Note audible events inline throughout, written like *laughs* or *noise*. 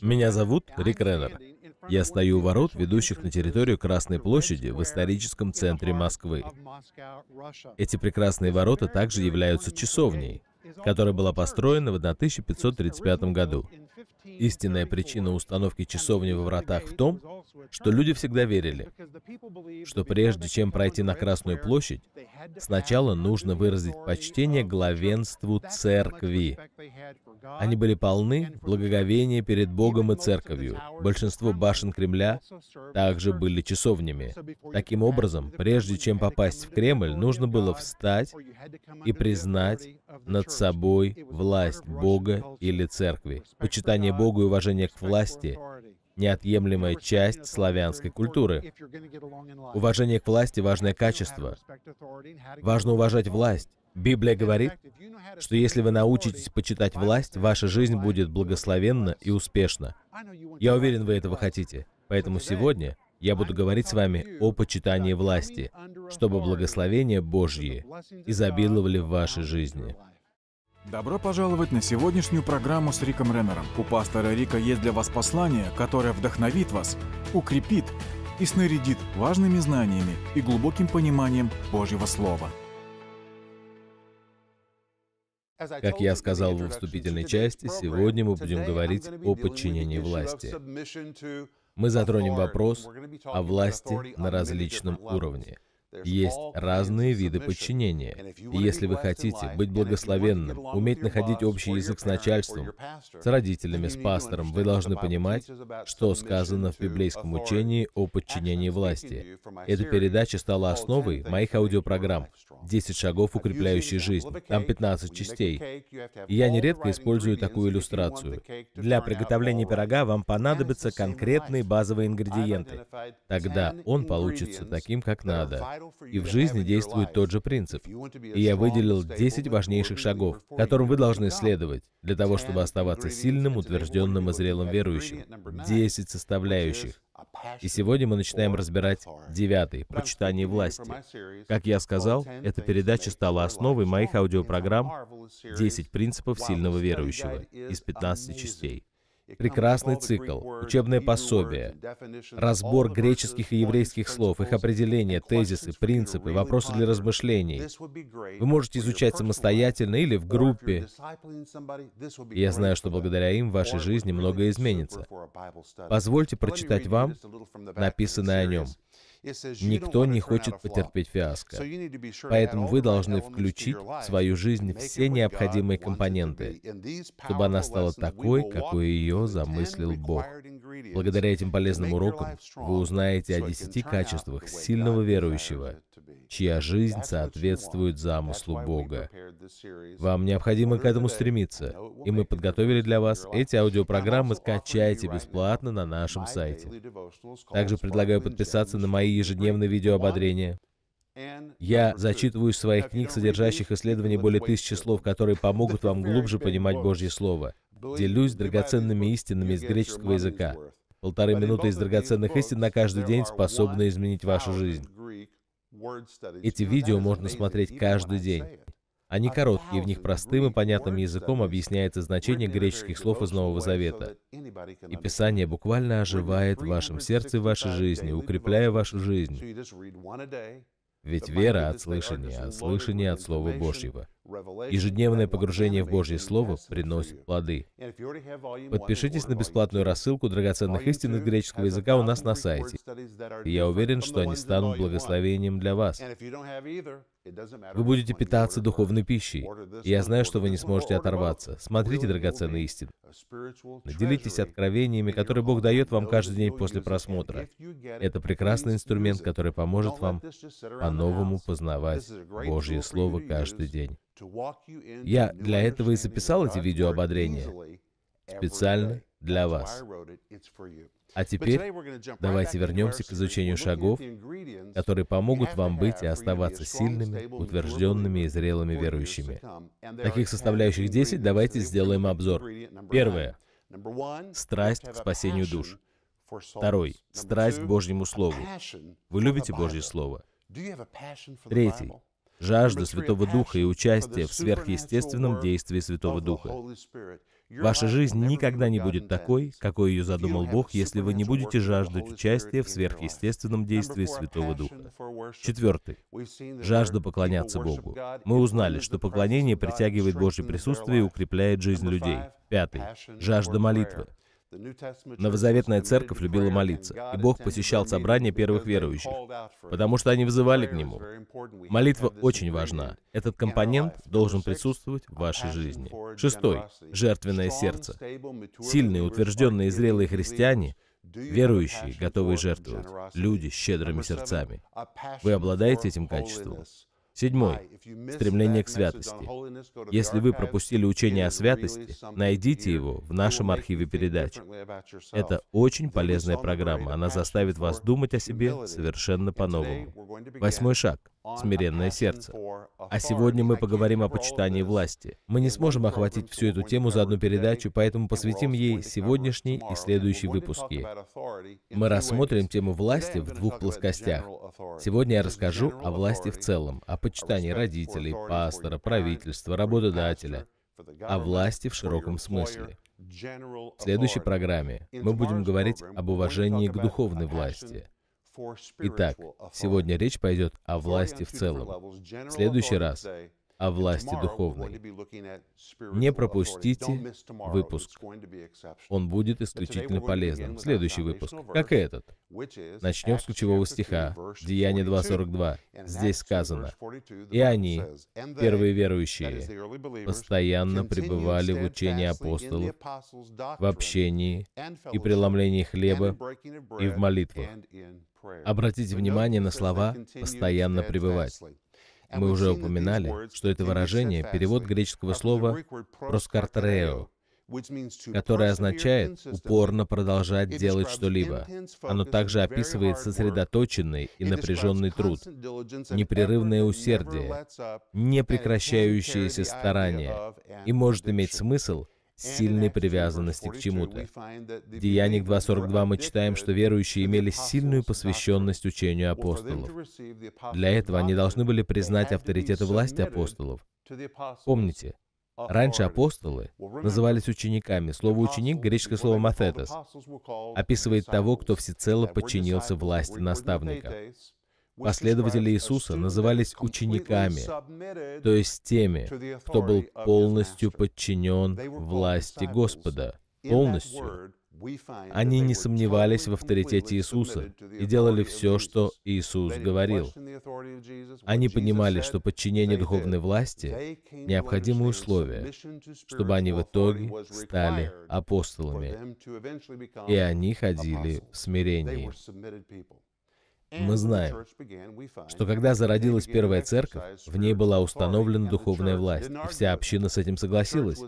Меня зовут Рик Реннер. Я стою у ворот, ведущих на территорию Красной площади в историческом центре Москвы. Эти прекрасные ворота также являются часовней, которая была построена в 1535 году. Истинная причина установки часовни во вратах в том, что люди всегда верили, что прежде чем пройти на Красную площадь, сначала нужно выразить почтение главенству церкви. Они были полны благоговения перед Богом и церковью. Большинство башен Кремля также были часовнями. Таким образом, прежде чем попасть в Кремль, нужно было встать и признать над собой власть Бога или церкви. Почитание Богу и уважение к власти неотъемлемая часть славянской культуры. Уважение к власти – важное качество. Важно уважать власть. Библия говорит, что если вы научитесь почитать власть, ваша жизнь будет благословенна и успешна. Я уверен, вы этого хотите. Поэтому сегодня я буду говорить с вами о почитании власти, чтобы благословения Божьи изобиловали в вашей жизни. Добро пожаловать на сегодняшнюю программу с Риком Реннером. У пастора Рика есть для вас послание, которое вдохновит вас, укрепит и снарядит важными знаниями и глубоким пониманием Божьего Слова. Как я сказал в вступительной части, сегодня мы будем говорить о подчинении власти. Мы затронем вопрос о власти на различном уровне – есть разные виды подчинения. И если вы хотите быть благословенным, уметь находить общий язык с начальством, с родителями, с пастором, вы должны понимать, что сказано в библейском учении о подчинении власти. Эта передача стала основой моих аудиопрограмм «10 шагов, укрепляющих жизнь». Там 15 частей. И я нередко использую такую иллюстрацию. Для приготовления пирога вам понадобятся конкретные базовые ингредиенты. Тогда он получится таким, как надо. И в жизни действует тот же принцип. И я выделил 10 важнейших шагов, которым вы должны следовать для того, чтобы оставаться сильным, утвержденным и зрелым верующим. 10 составляющих. И сегодня мы начинаем разбирать девятый – почитание власти. Как я сказал, эта передача стала основой моих аудиопрограмм «10 принципов сильного верующего» из 15 частей. Прекрасный цикл, учебное пособие, разбор греческих и еврейских слов, их определения, тезисы, принципы, вопросы для размышлений. Вы можете изучать самостоятельно или в группе. я знаю, что благодаря им в вашей жизни многое изменится. Позвольте прочитать вам написанное о нем. Никто не хочет потерпеть фиаско. Поэтому вы должны включить в свою жизнь все необходимые компоненты, чтобы она стала такой, какой ее замыслил Бог. Благодаря этим полезным урокам вы узнаете о десяти качествах сильного верующего, чья жизнь соответствует замыслу Бога. Вам необходимо к этому стремиться, и мы подготовили для вас эти аудиопрограммы «Скачайте бесплатно» на нашем сайте. Также предлагаю подписаться на мои ежедневные видеоободрения. Я зачитываю из своих книг, содержащих исследования более тысячи слов, которые помогут *laughs* вам глубже понимать Божье Слово – Делюсь драгоценными истинами из греческого языка. Полторы минуты из драгоценных истин на каждый день способны изменить вашу жизнь. Эти видео можно смотреть каждый день. Они короткие, в них простым и понятным языком объясняется значение греческих слов из Нового Завета. И Писание буквально оживает в вашем сердце и вашей жизни, укрепляя вашу жизнь. Ведь вера от слышания, а слышание от Слова Божьего. Ежедневное погружение в Божье Слово приносит плоды. Подпишитесь на бесплатную рассылку драгоценных истин из греческого языка у нас на сайте. И я уверен, что они станут благословением для вас. Вы будете питаться духовной пищей. И я знаю, что вы не сможете оторваться. Смотрите драгоценные истины. Делитесь откровениями, которые Бог дает вам каждый день после просмотра. Это прекрасный инструмент, который поможет вам по-новому познавать Божье Слово каждый день. Я для этого и записал эти видео ободрения. Специально для вас. А теперь давайте вернемся к изучению шагов, которые помогут вам быть и оставаться сильными, утвержденными и зрелыми верующими. Таких составляющих 10 давайте сделаем обзор. Первое. Страсть к спасению душ. Второй. Страсть к Божьему Слову. Вы любите Божье Слово? Третий. Жажда Святого Духа и участие в сверхъестественном действии Святого Духа. Ваша жизнь никогда не будет такой, какой ее задумал Бог, если вы не будете жаждать участия в сверхъестественном действии Святого Духа. Четвертый. Жажда поклоняться Богу. Мы узнали, что поклонение притягивает Божье присутствие и укрепляет жизнь людей. Пятый. Жажда молитвы. Новозаветная церковь любила молиться, и Бог посещал собрания первых верующих, потому что они вызывали к Нему. Молитва очень важна. Этот компонент должен присутствовать в вашей жизни. Шестой. Жертвенное сердце. Сильные, утвержденные и зрелые христиане Верующие, готовые жертвовать, люди с щедрыми сердцами. Вы обладаете этим качеством. Седьмой. Стремление к святости. Если вы пропустили учение о святости, найдите его в нашем архиве передач. Это очень полезная программа. Она заставит вас думать о себе совершенно по-новому. Восьмой шаг смиренное сердце. А сегодня мы поговорим о почитании власти. Мы не сможем охватить всю эту тему за одну передачу, поэтому посвятим ей сегодняшний и следующий выпуски. Мы рассмотрим тему власти в двух плоскостях. Сегодня я расскажу о власти в целом, о почитании родителей, пастора, правительства, работодателя, о власти в широком смысле. В следующей программе мы будем говорить об уважении к духовной власти – Итак, сегодня речь пойдет о власти в целом. В следующий раз о власти духовной. Не пропустите выпуск. Он будет исключительно полезным. Следующий выпуск, как и этот. Начнем с ключевого стиха, Деяние 2.42. Здесь сказано, «И они, первые верующие, постоянно пребывали в учении апостолов, в общении и преломлении хлеба и в молитвах». Обратите внимание на слова «постоянно пребывать». Мы уже упоминали, что это выражение – перевод греческого слова «проскартрео», которое означает «упорно продолжать делать что-либо». Оно также описывает сосредоточенный и напряженный труд, непрерывное усердие, непрекращающееся старание и может иметь смысл – сильной uh, привязанности к чему-то. В Деяниях 2.42 мы читаем, что верующие имели сильную посвященность учению апостолов. Для этого они должны были признать авторитет и власть апостолов. Помните, uh, Раньше апостолы назывались учениками. Слово «ученик» — греческое слово «матетес», описывает того, кто всецело подчинился власти наставника. Последователи Иисуса назывались учениками, то есть теми, кто был полностью подчинен власти Господа, полностью. Они не сомневались в авторитете Иисуса и делали все, что Иисус говорил. Они понимали, что подчинение духовной власти — необходимое условие, чтобы они в итоге стали апостолами, и они ходили в смирении. Мы знаем, что когда зародилась первая церковь, в ней была установлена духовная власть, и вся община с этим согласилась.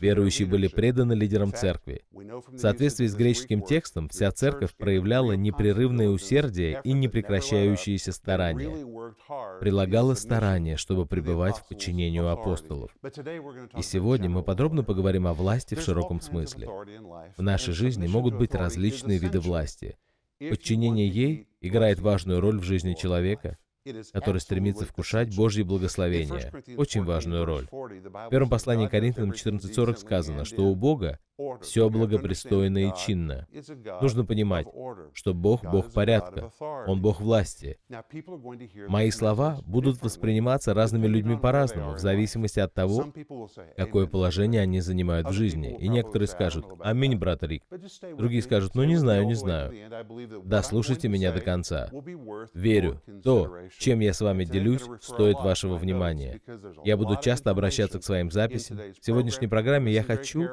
Верующие были преданы лидерам церкви. В соответствии с греческим текстом, вся церковь проявляла непрерывное усердие и непрекращающиеся старания. Прилагала старания, чтобы пребывать в подчинении апостолов. И сегодня мы подробно поговорим о власти в широком смысле. В нашей жизни могут быть различные виды власти – Подчинение ей играет важную роль в жизни человека, который стремится вкушать Божье благословение. Очень важную роль. В первом послании Коринфянам 14.40 сказано, что у Бога все благопристойно и чинно. Нужно понимать, что Бог — Бог порядка, Он — Бог власти. Мои слова будут восприниматься разными людьми по-разному, в зависимости от того, какое положение они занимают в жизни. И некоторые скажут «Аминь, брат Рик». Другие скажут «Ну, не знаю, не знаю». Да, слушайте меня до конца. Верю, то, чем я с вами делюсь, стоит вашего внимания. Я буду часто обращаться к своим записям. В сегодняшней программе я хочу,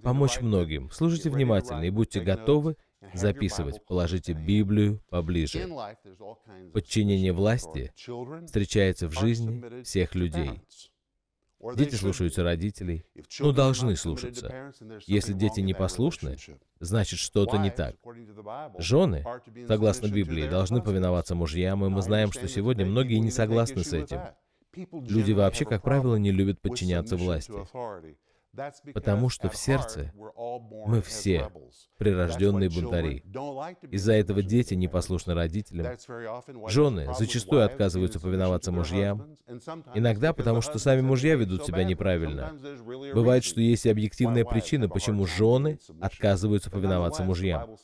помочь многим. Слушайте внимательно и будьте готовы записывать. Положите Библию поближе. Подчинение власти встречается в жизни всех людей. Дети слушаются родителей, но ну, должны слушаться. Если дети непослушны, значит что-то не так. Жены, согласно Библии, должны повиноваться мужьям, и мы знаем, что сегодня многие не согласны с этим. Люди вообще, как правило, не любят подчиняться власти. Потому что в сердце мы все прирожденные бунтари. Из-за этого дети непослушны родителям. Жены зачастую отказываются повиноваться мужьям. Иногда потому, что сами мужья ведут себя неправильно. Бывает, что есть и объективная причина, почему жены отказываются повиноваться мужьям.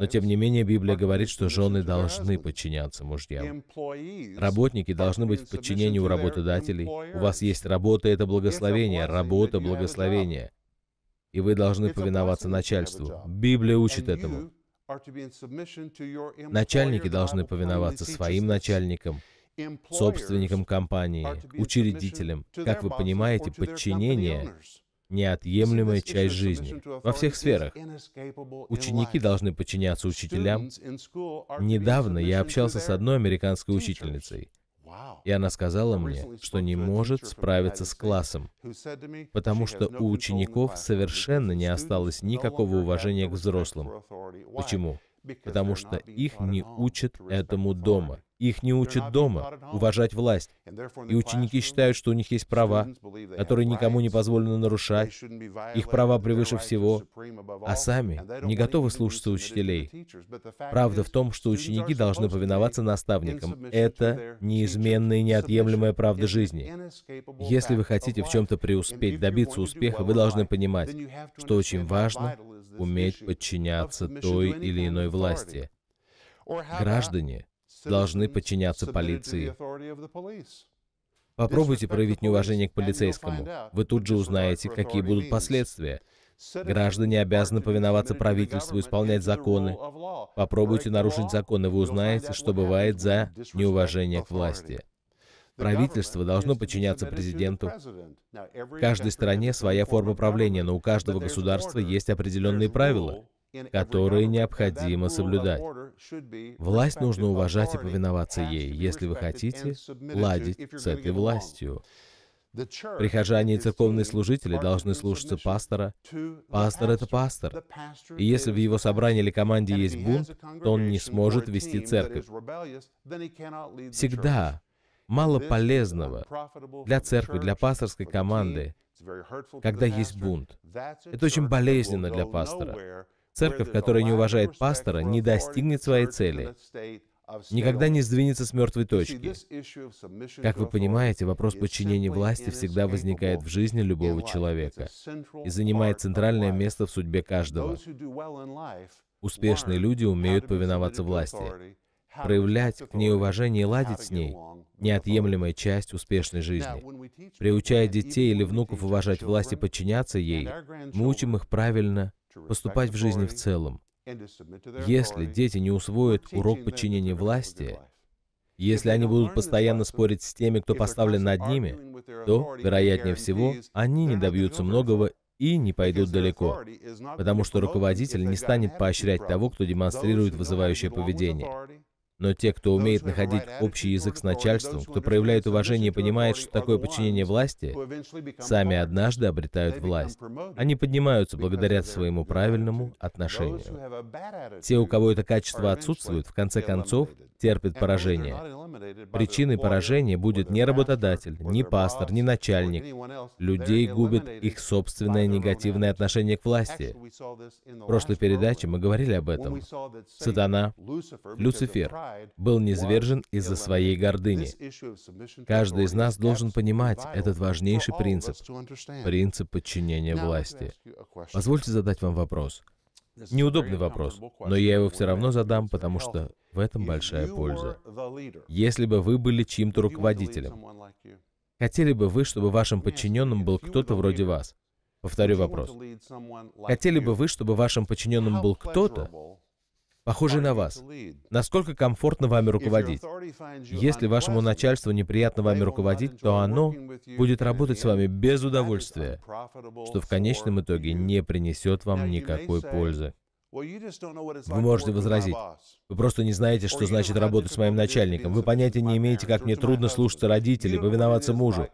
Но тем не менее Библия говорит, что жены должны подчиняться мужьям. Работники должны быть в подчинении у работодателей. У вас есть работа — это благословение, работа — благословение. И вы должны повиноваться начальству. Библия учит этому. Начальники должны повиноваться своим начальникам, собственникам компании, учредителям. Как вы понимаете, подчинение — неотъемлемая часть жизни во всех сферах. Ученики должны подчиняться учителям. Недавно я общался с одной американской учительницей — и она сказала мне, что не может справиться с классом, потому что у учеников совершенно не осталось никакого уважения к взрослым. Почему? потому что их не учат этому дома. Их не учат дома уважать власть. И ученики считают, что у них есть права, которые никому не позволено нарушать, их права превыше всего, а сами не готовы слушаться учителей. Правда в том, что ученики должны повиноваться наставникам. Это неизменная и неотъемлемая правда жизни. Если вы хотите в чем-то преуспеть, добиться успеха, вы должны понимать, что очень важно уметь подчиняться той или иной власти. Граждане должны подчиняться полиции. Попробуйте проявить неуважение к полицейскому. Вы тут же узнаете, какие будут последствия. Граждане обязаны повиноваться правительству, исполнять законы. Попробуйте нарушить законы, вы узнаете, что бывает за неуважение к власти. Правительство должно подчиняться президенту. В каждой стране своя форма правления, но у каждого государства есть определенные правила, которые необходимо соблюдать. Власть нужно уважать и повиноваться ей, если вы хотите ладить с этой властью. Прихожане и церковные служители должны слушаться пастора. Пастор — это пастор. И если в его собрании или команде есть бунт, то он не сможет вести церковь. Всегда мало полезного для церкви, для пасторской команды, когда есть бунт. Это очень болезненно для пастора. Церковь, которая не уважает пастора, не достигнет своей цели, никогда не сдвинется с мертвой точки. Как вы понимаете, вопрос подчинения власти всегда возникает в жизни любого человека и занимает центральное место в судьбе каждого. Успешные люди умеют повиноваться власти проявлять к ней уважение и ладить с ней — неотъемлемая часть успешной жизни. Приучая детей или внуков уважать власть и подчиняться ей, мы учим их правильно поступать в жизни в целом. Если дети не усвоят урок подчинения власти, если они будут постоянно спорить с теми, кто поставлен над ними, то, вероятнее всего, они не добьются многого и не пойдут далеко, потому что руководитель не станет поощрять того, кто демонстрирует вызывающее поведение. Но те, кто умеет находить общий язык с начальством, кто проявляет уважение и понимает, что такое подчинение власти, сами однажды обретают власть. Они поднимаются благодаря своему правильному отношению. Те, у кого это качество отсутствует, в конце концов, терпят поражение. Причиной поражения будет не работодатель, не пастор, не начальник. Людей губит их собственное негативное отношение к власти. В прошлой передаче мы говорили об этом. Сатана, Люцифер, был низвержен из-за своей гордыни. Каждый из нас должен понимать этот важнейший принцип, принцип подчинения власти. Позвольте задать вам вопрос. Неудобный вопрос, но я его все равно задам, потому что в этом большая польза. Если бы вы были чьим-то руководителем, хотели бы вы, чтобы вашим подчиненным был кто-то вроде вас? Повторю вопрос. Хотели бы вы, чтобы вашим подчиненным был кто-то, похожий на вас. Насколько комфортно вами руководить? Если вашему начальству неприятно вами руководить, то оно будет работать с вами без удовольствия, что в конечном итоге не принесет вам никакой пользы. Вы можете возразить, вы просто не знаете, что значит работать с моим начальником, вы понятия не имеете, как мне трудно слушаться родителей, повиноваться мужу.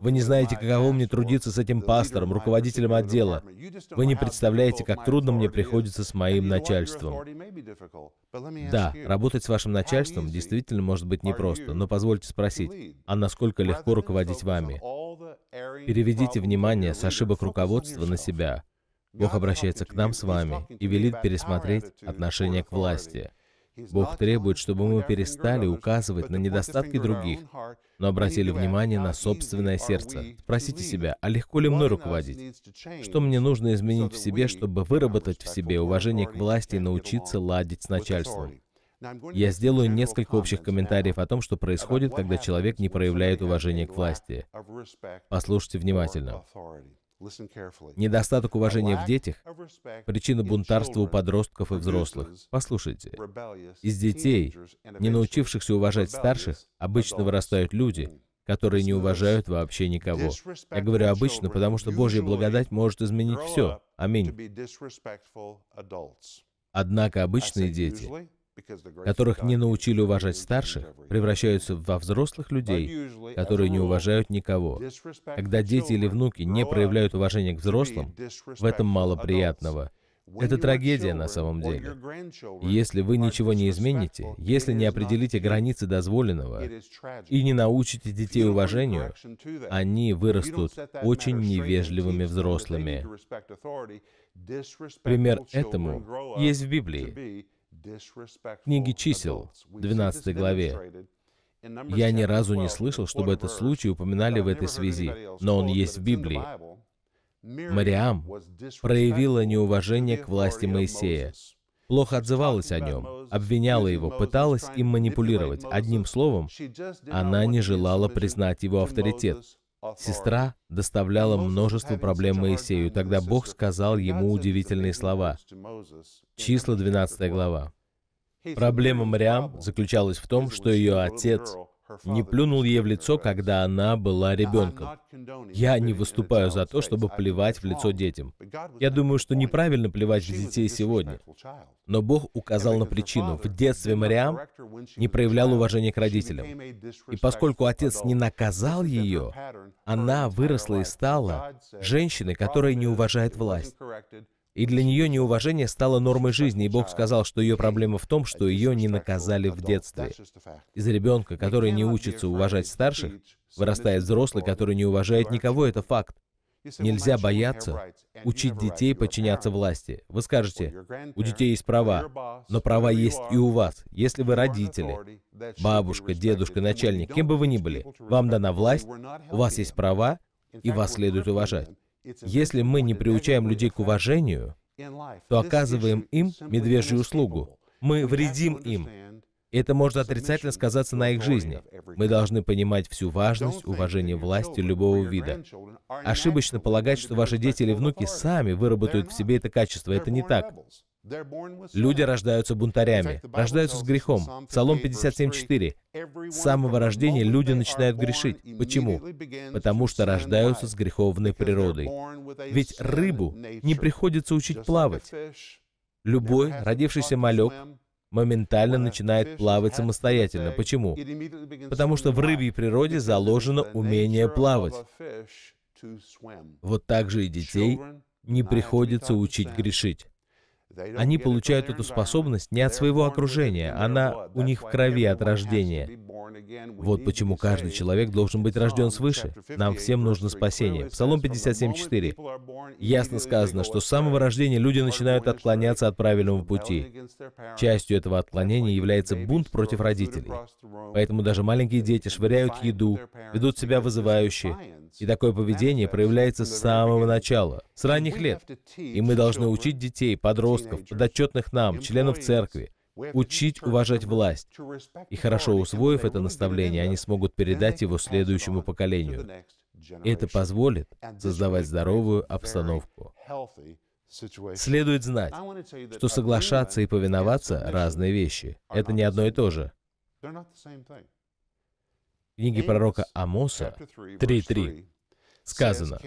Вы не знаете, каково мне трудиться с этим пастором, руководителем отдела. Вы не представляете, как трудно мне приходится с моим начальством. Да, работать с вашим начальством действительно может быть непросто, но позвольте спросить, а насколько легко руководить вами? Переведите внимание с ошибок руководства на себя. Бог обращается к нам с вами и велит пересмотреть отношение к власти. Бог требует, чтобы мы перестали указывать на недостатки других но обратили внимание на собственное сердце. Спросите себя, а легко ли мной руководить? Что мне нужно изменить в себе, чтобы выработать в себе уважение к власти и научиться ладить с начальством? Я сделаю несколько общих комментариев о том, что происходит, когда человек не проявляет уважение к власти. Послушайте внимательно недостаток уважения в детях, причина бунтарства у подростков и взрослых. Послушайте, из детей, не научившихся уважать старших, обычно вырастают люди, которые не уважают вообще никого. Я говорю обычно, потому что Божья благодать может изменить все. Аминь. Однако обычные дети которых не научили уважать старших, превращаются во взрослых людей, которые не уважают никого. Когда дети или внуки не проявляют уважения к взрослым, в этом мало приятного. Это трагедия на самом деле. Если вы ничего не измените, если не определите границы дозволенного и не научите детей уважению, они вырастут очень невежливыми взрослыми. Пример этому есть в Библии книге чисел, 12 главе. Я ни разу не слышал, чтобы этот случай упоминали в этой связи, но он есть в Библии. Мариам проявила неуважение к власти Моисея, плохо отзывалась о нем, обвиняла его, пыталась им манипулировать. Одним словом, она не желала признать его авторитет. Сестра доставляла множество проблем Моисею, тогда Бог сказал ему удивительные слова. Числа 12 глава. Проблема Мариам заключалась в том, что ее отец не плюнул ей в лицо, когда она была ребенком. Я не выступаю за то, чтобы плевать в лицо детям. Я думаю, что неправильно плевать в детей сегодня. Но Бог указал на причину. В детстве Мариам не проявлял уважения к родителям. И поскольку отец не наказал ее, она выросла и стала женщиной, которая не уважает власть. И для нее неуважение стало нормой жизни, и Бог сказал, что ее проблема в том, что ее не наказали в детстве. Из ребенка, который не учится уважать старших, вырастает взрослый, который не уважает никого, это факт. Нельзя бояться учить детей подчиняться власти. Вы скажете, у детей есть права, но права есть и у вас. Если вы родители, бабушка, дедушка, начальник, кем бы вы ни были, вам дана власть, у вас есть права, и вас следует уважать. Если мы не приучаем людей к уважению, то оказываем им медвежью услугу. Мы вредим им. Это может отрицательно сказаться на их жизни. Мы должны понимать всю важность уважения власти любого вида. Ошибочно полагать, что ваши дети или внуки сами выработают в себе это качество. Это не так. Люди рождаются бунтарями, рождаются с грехом. Псалом 57.4. С самого рождения люди начинают грешить. Почему? Потому что рождаются с греховной природой. Ведь рыбу не приходится учить плавать. Любой родившийся малек моментально начинает плавать самостоятельно. Почему? Потому что в рыбьей природе заложено умение плавать. Вот так же и детей не приходится учить грешить. Они получают эту способность не от своего окружения, она у них в крови от рождения. Вот почему каждый человек должен быть рожден свыше. Нам всем нужно спасение. Псалом 57.4. Ясно сказано, что с самого рождения люди начинают отклоняться от правильного пути. Частью этого отклонения является бунт против родителей. Поэтому даже маленькие дети швыряют еду, ведут себя вызывающе, и такое поведение проявляется с самого начала, с ранних лет. И мы должны учить детей, подростков, подотчетных нам, членов церкви, учить уважать власть. И хорошо усвоив это наставление, они смогут передать его следующему поколению. это позволит создавать здоровую обстановку. Следует знать, что соглашаться и повиноваться — разные вещи. Это не одно и то же книге пророка Амоса 3.3 сказано,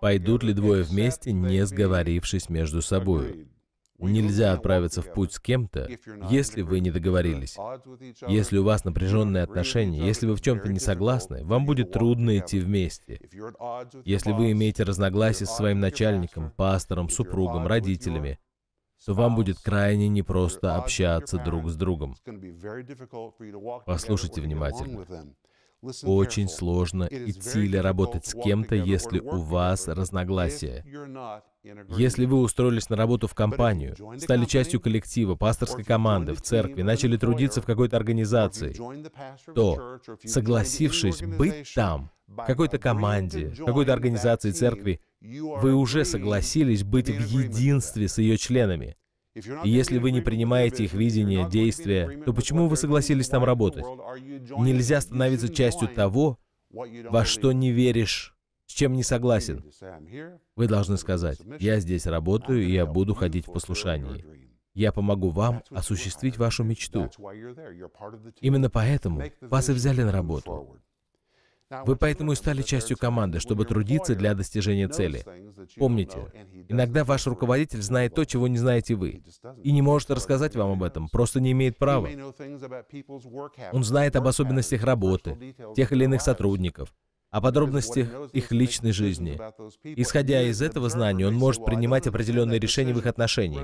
«Пойдут ли двое вместе, не сговорившись между собой?» Нельзя отправиться в путь с кем-то, если вы не договорились. Если у вас напряженные отношения, если вы в чем-то не согласны, вам будет трудно идти вместе. Если вы имеете разногласия с своим начальником, пастором, супругом, родителями, то вам будет крайне непросто общаться друг с другом. Послушайте внимательно. Очень сложно и или работать с кем-то, если у вас разногласия. Если вы устроились на работу в компанию, стали частью коллектива, пасторской команды, в церкви, начали трудиться в какой-то организации, то, согласившись быть там, в какой-то команде, в какой-то организации церкви, вы уже согласились быть в единстве с ее членами. И если вы не принимаете их видение, действия, то почему вы согласились там работать? Нельзя становиться частью того, во что не веришь, с чем не согласен. Вы должны сказать, я здесь работаю, и я буду ходить в послушании. Я помогу вам осуществить вашу мечту. Именно поэтому вас и взяли на работу. Вы поэтому и стали частью команды, чтобы трудиться для достижения цели. Помните, иногда ваш руководитель знает то, чего не знаете вы, и не может рассказать вам об этом, просто не имеет права. Он знает об особенностях работы, тех или иных сотрудников, о подробностях их личной жизни. Исходя из этого знания, он может принимать определенные решения в их отношении.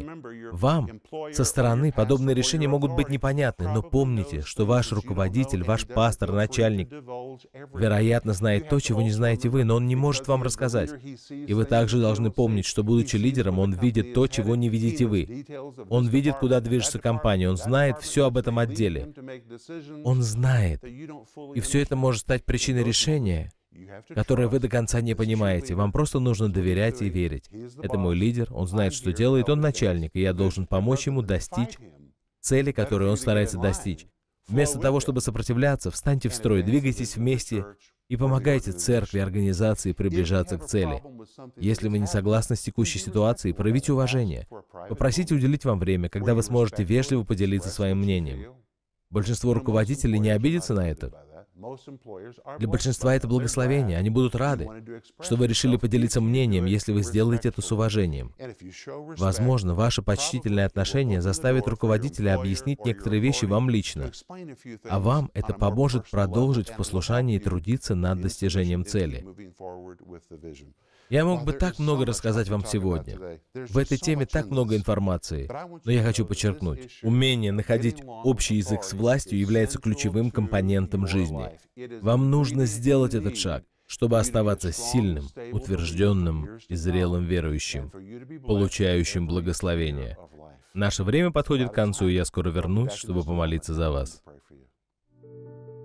Вам, со стороны, подобные решения могут быть непонятны, но помните, что ваш руководитель, ваш пастор, начальник, вероятно, знает то, чего не знаете вы, но он не может вам рассказать. И вы также должны помнить, что, будучи лидером, он видит то, чего не видите вы. Он видит, куда движется компания, он знает все об этом отделе. Он знает. И все это может стать причиной решения, которое вы до конца не понимаете. Вам просто нужно доверять и верить. Это мой лидер, он знает, что делает, он начальник, и я должен помочь ему достичь цели, которую он старается достичь. Вместо того, чтобы сопротивляться, встаньте в строй, двигайтесь вместе и помогайте церкви, организации приближаться к цели. Если вы не согласны с текущей ситуацией, проявите уважение. Попросите уделить вам время, когда вы сможете вежливо поделиться своим мнением. Большинство руководителей не обидятся на это. Для большинства это благословение. Они будут рады, что вы решили поделиться мнением, если вы сделаете это с уважением. Возможно, ваше почтительное отношение заставит руководителя объяснить некоторые вещи вам лично, а вам это поможет продолжить в послушании и трудиться над достижением цели. Я мог бы так много рассказать вам сегодня. В этой теме так много информации. Но я хочу подчеркнуть, умение находить общий язык с властью является ключевым компонентом жизни. Вам нужно сделать этот шаг чтобы оставаться сильным, утвержденным и зрелым верующим, получающим благословение. Наше время подходит к концу, и я скоро вернусь, чтобы помолиться за вас.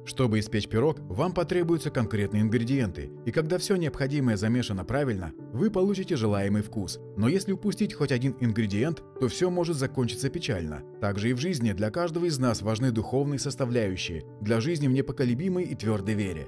Чтобы испечь пирог, вам потребуются конкретные ингредиенты, и когда все необходимое замешано правильно, вы получите желаемый вкус. Но если упустить хоть один ингредиент, то все может закончиться печально. Также и в жизни для каждого из нас важны духовные составляющие, для жизни в непоколебимой и твердой вере.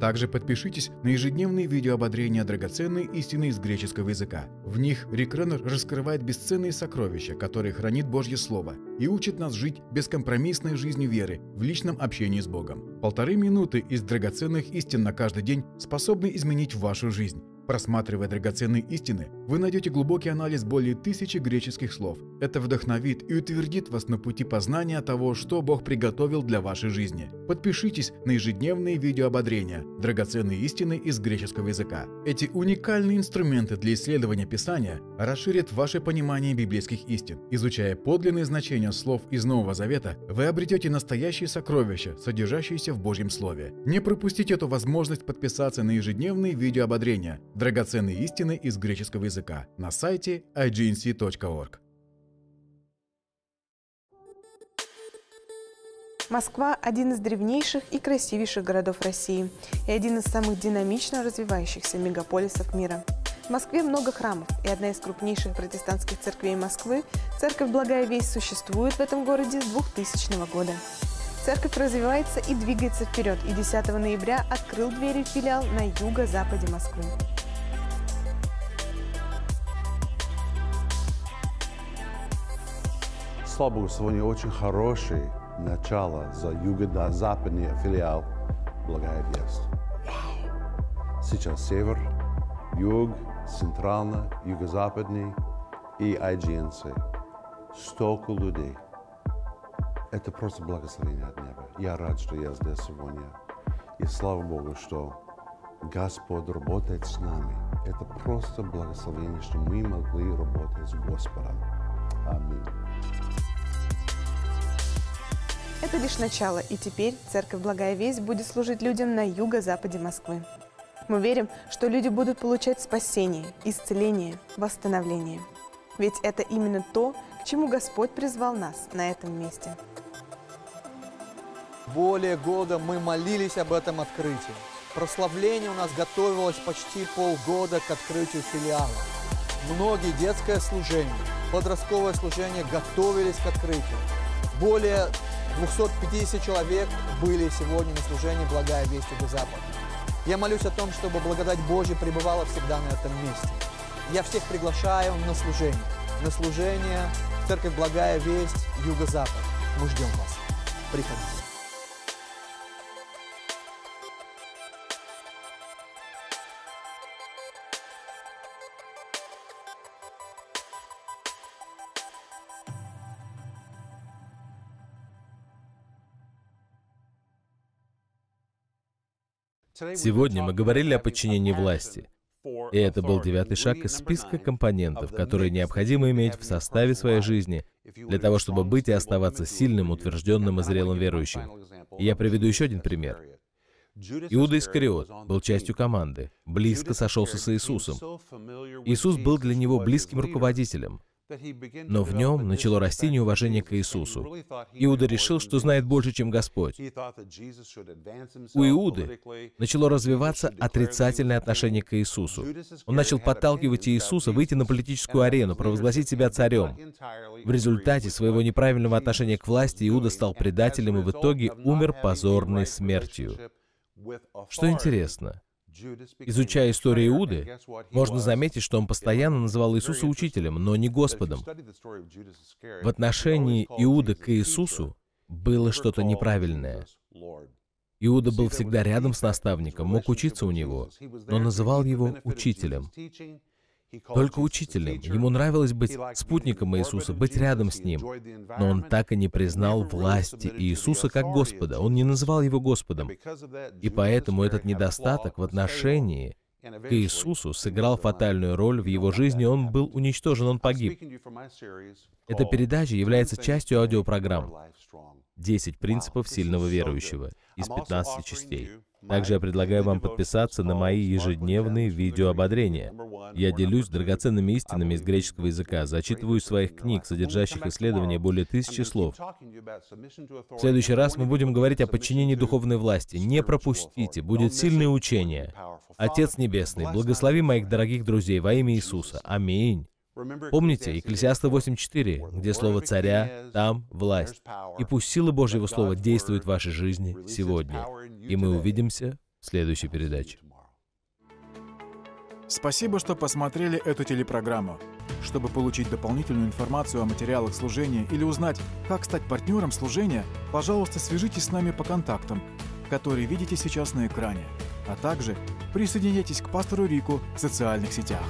Также подпишитесь на ежедневные видеоободрения драгоценной истины из греческого языка. В них Рикренер раскрывает бесценные сокровища, которые хранит Божье Слово, и учит нас жить бескомпромиссной жизнью веры в личном общении с Богом. Полторы минуты из драгоценных истин на каждый день способны изменить вашу жизнь. Просматривая драгоценные истины, вы найдете глубокий анализ более тысячи греческих слов. Это вдохновит и утвердит вас на пути познания того, что Бог приготовил для вашей жизни. Подпишитесь на ежедневные видеоободрения «Драгоценные истины из греческого языка». Эти уникальные инструменты для исследования Писания расширят ваше понимание библейских истин. Изучая подлинные значения слов из Нового Завета, вы обретете настоящие сокровища, содержащиеся в Божьем Слове. Не пропустите эту возможность подписаться на ежедневные видеоободрения Драгоценные истины из греческого языка на сайте ignc.org. Москва – один из древнейших и красивейших городов России и один из самых динамично развивающихся мегаполисов мира. В Москве много храмов, и одна из крупнейших протестантских церквей Москвы, церковь «Благая весть» существует в этом городе с 2000 года. Церковь развивается и двигается вперед, и 10 ноября открыл двери филиал на юго-западе Москвы. слава богу, сегодня очень хорошее начало за юго-западный филиал «Благая весть». Сейчас север, юг, центрально, юго-западный и IGNC. Столько людей. Это просто благословение от неба. Я рад, что я здесь сегодня. И слава Богу, что Господь работает с нами. Это просто благословение, что мы могли работать с Господом. Аминь. Это лишь начало, и теперь Церковь Благая Весть будет служить людям на юго-западе Москвы. Мы верим, что люди будут получать спасение, исцеление, восстановление. Ведь это именно то, к чему Господь призвал нас на этом месте. Более года мы молились об этом открытии. Прославление у нас готовилось почти полгода к открытию филиала. Многие детское служение, подростковое служение готовились к открытию. Более 250 человек были сегодня на служении «Благая весть Юго запад Я молюсь о том, чтобы благодать Божья пребывала всегда на этом месте. Я всех приглашаю на служение. На служение в Церковь «Благая весть Юго-Запад». Мы ждем вас. Приходите. Сегодня мы говорили о подчинении власти. И это был девятый шаг из списка компонентов, которые необходимо иметь в составе своей жизни для того, чтобы быть и оставаться сильным, утвержденным и зрелым верующим. И я приведу еще один пример. Иуда Искариот был частью команды, близко сошелся с Иисусом. Иисус был для него близким руководителем, но в нем начало расти неуважение к Иисусу. Иуда решил, что знает больше, чем Господь. У Иуды начало развиваться отрицательное отношение к Иисусу. Он начал подталкивать Иисуса выйти на политическую арену, провозгласить себя царем. В результате своего неправильного отношения к власти Иуда стал предателем и в итоге умер позорной смертью. Что интересно, Изучая историю Иуды, можно заметить, что он постоянно называл Иисуса учителем, но не Господом. В отношении Иуда к Иисусу было что-то неправильное. Иуда был всегда рядом с наставником, мог учиться у него, но называл его учителем только учителем. Ему нравилось быть спутником Иисуса, быть рядом с Ним. Но он так и не признал власти Иисуса как Господа. Он не называл Его Господом. И поэтому этот недостаток в отношении к Иисусу сыграл фатальную роль в его жизни, он был уничтожен, он погиб. Эта передача является частью аудиопрограмм «10 принципов сильного верующего» из 15 частей. Также я предлагаю вам подписаться на мои ежедневные видеоободрения. Я делюсь драгоценными истинами из греческого языка, зачитываю своих книг, содержащих исследования более тысячи слов. В следующий раз мы будем говорить о подчинении духовной власти. Не пропустите, будет сильное учение. Отец Небесный, благослови моих дорогих друзей во имя Иисуса. Аминь. Помните Екклесиаста 8.4, где слово «царя» — там власть. И пусть сила Божьего Слова действует в вашей жизни сегодня. И мы увидимся в следующей передаче. Спасибо, что посмотрели эту телепрограмму. Чтобы получить дополнительную информацию о материалах служения или узнать, как стать партнером служения, пожалуйста, свяжитесь с нами по контактам, которые видите сейчас на экране. А также присоединяйтесь к пастору Рику в социальных сетях.